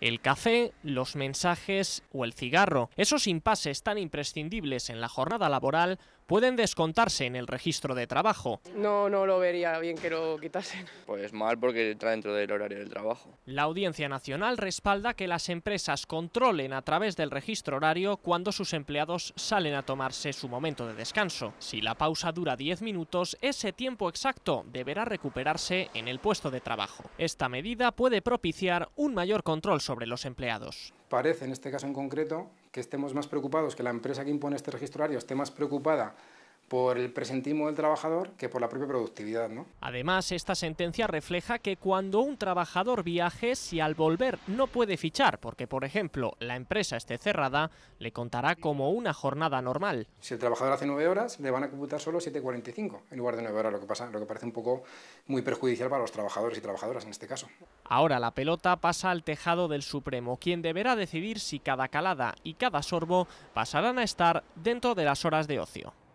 el café, los mensajes o el cigarro. Esos impases tan imprescindibles en la jornada laboral pueden descontarse en el registro de trabajo. No, no lo vería bien que lo quitasen. Pues mal porque entra dentro del horario del trabajo. La Audiencia Nacional respalda que las empresas controlen a través del registro horario cuando sus empleados salen a tomarse su momento de descanso. Si la pausa dura 10 minutos, ese tiempo exacto deberá recuperarse en el puesto de trabajo. Esta medida puede propiciar un mayor control sobre los empleados. Parece, en este caso en concreto, que estemos más preocupados, que la empresa que impone este registro horario esté más preocupada por el presentismo del trabajador que por la propia productividad. ¿no? Además, esta sentencia refleja que cuando un trabajador viaje, si al volver no puede fichar, porque por ejemplo la empresa esté cerrada, le contará como una jornada normal. Si el trabajador hace nueve horas, le van a computar solo 7.45 en lugar de nueve horas, lo que, pasa, lo que parece un poco muy perjudicial para los trabajadores y trabajadoras en este caso. Ahora la pelota pasa al tejado del Supremo, quien deberá decidir si cada calada y cada sorbo pasarán a estar dentro de las horas de ocio.